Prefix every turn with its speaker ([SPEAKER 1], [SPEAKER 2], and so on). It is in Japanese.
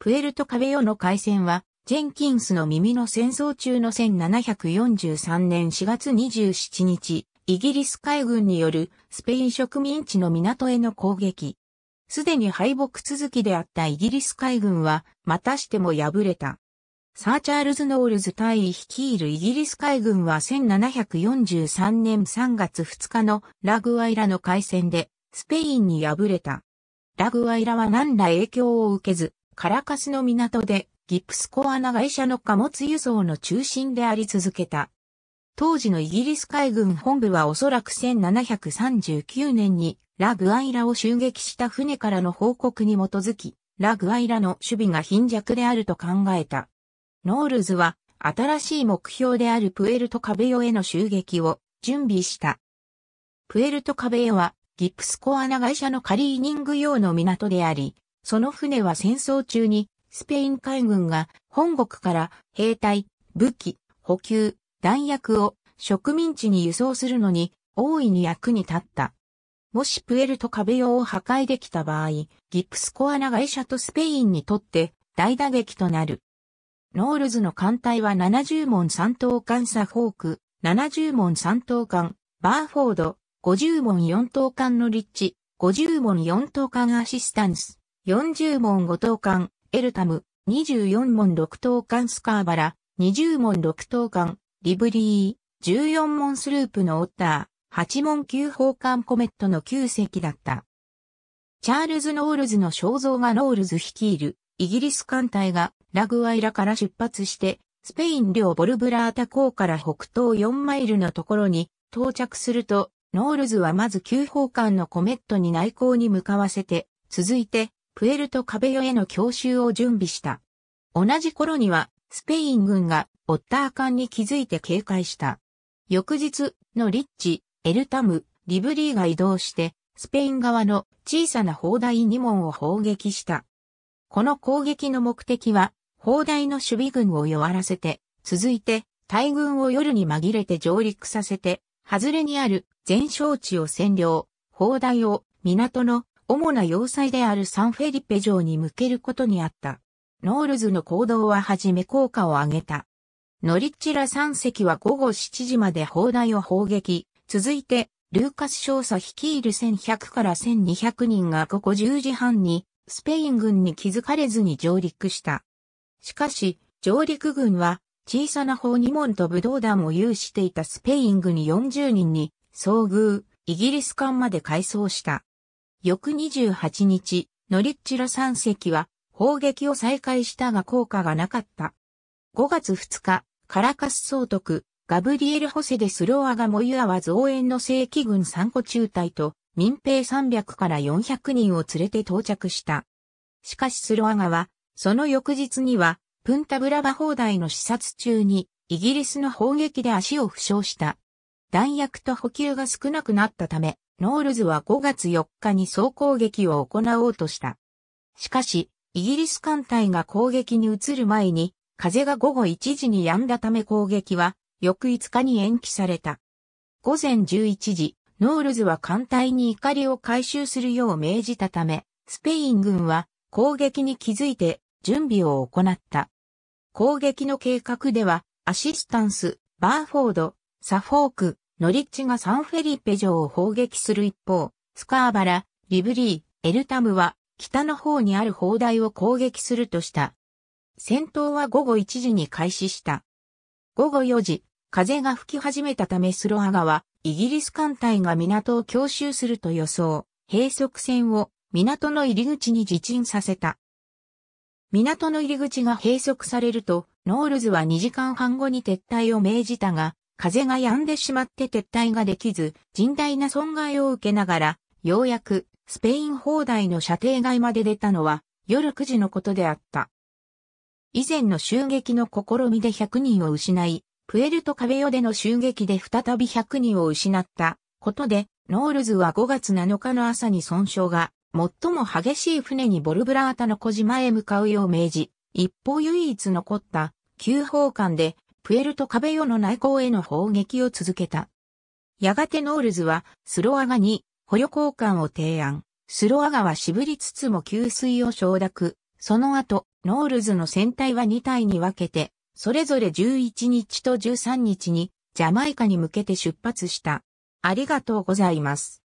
[SPEAKER 1] プエルトカベヨの海戦は、ジェンキンスの耳の戦争中の1743年4月27日、イギリス海軍によるスペイン植民地の港への攻撃。すでに敗北続きであったイギリス海軍は、またしても敗れた。サーチャールズ・ノールズ大尉率いるイギリス海軍は1743年3月2日のラグアイラの海戦でスペインに敗れた。ラグアイラは何ら影響を受けず、カラカスの港でギプスコアナ会社の貨物輸送の中心であり続けた。当時のイギリス海軍本部はおそらく1739年にラグアイラを襲撃した船からの報告に基づき、ラグアイラの守備が貧弱であると考えた。ノールズは新しい目標であるプエルトカベヨへの襲撃を準備した。プエルトカベヨはギプスコアナ会社のカリーニング用の港であり、その船は戦争中にスペイン海軍が本国から兵隊、武器、補給、弾薬を植民地に輸送するのに大いに役に立った。もしプエルト壁用を破壊できた場合、ギプスコアナガ社とスペインにとって大打撃となる。ノールズの艦隊は70門3等艦サフォーク、70門3等艦、バーフォード、50門4等艦の立地、50門4等艦アシスタンス。40問5等間、エルタム、24問6等間スカーバラ、20問6等間、リブリー、14問スループのオッター、8問9砲艦コメットの旧隻だった。チャールズ・ノールズの肖像がノールズ率いるイギリス艦隊がラグワイラから出発して、スペイン領ボルブラータ港から北東4マイルのところに到着すると、ノールズはまず旧砲艦のコメットに内航に向かわせて、続いてプエルトカベヨへの強襲を準備した。同じ頃には、スペイン軍がオッター艦に気づいて警戒した。翌日、のリッチ、エルタム、リブリーが移動して、スペイン側の小さな砲台2門を砲撃した。この攻撃の目的は、砲台の守備軍を弱らせて、続いて、大軍を夜に紛れて上陸させて、外れにある全焼地を占領、砲台を港の主な要塞であるサンフェリペ城に向けることにあった。ノールズの行動ははじめ効果を上げた。ノリッチラ3隻は午後7時まで砲台を砲撃。続いて、ルーカス少佐率いる1100から1200人が午後10時半に、スペイン軍に気づかれずに上陸した。しかし、上陸軍は、小さな砲2門と武道弾を有していたスペイン軍40人に、遭遇、イギリス艦まで改装した。翌28日、ノリッチら3隻は砲撃を再開したが効果がなかった。5月2日、カラカス総督、ガブリエル・ホセでスロアがモユアは増援の正規軍3個中隊と民兵300から400人を連れて到着した。しかしスロアガは、その翌日には、プンタブラバ砲台の視察中に、イギリスの砲撃で足を負傷した。弾薬と補給が少なくなったため、ノールズは5月4日に総攻撃を行おうとした。しかし、イギリス艦隊が攻撃に移る前に、風が午後1時に止んだため攻撃は、翌5日に延期された。午前11時、ノールズは艦隊に怒りを回収するよう命じたため、スペイン軍は攻撃に気づいて準備を行った。攻撃の計画では、アシスタンス、バーフォード、サフォーク、ノリッチがサンフェリペ城を砲撃する一方、スカーバラ、リブリー、エルタムは北の方にある砲台を攻撃するとした。戦闘は午後1時に開始した。午後4時、風が吹き始めたためスロア川、イギリス艦隊が港を強襲すると予想、閉塞船を港の入り口に自沈させた。港の入り口が閉塞されると、ノールズは2時間半後に撤退を命じたが、風が止んでしまって撤退ができず、甚大な損害を受けながら、ようやくスペイン砲台の射程外まで出たのは夜9時のことであった。以前の襲撃の試みで100人を失い、プエルトカベヨでの襲撃で再び100人を失ったことで、ノールズは5月7日の朝に損傷が最も激しい船にボルブラータの小島へ向かうよう命じ、一方唯一残った旧砲艦でプエルトカベヨの内港への砲撃を続けた。やがてノールズはスロアガに捕虜交換を提案。スロアガは渋りつつも給水を承諾。その後、ノールズの船体は2体に分けて、それぞれ11日と13日にジャマイカに向けて出発した。ありがとうございます。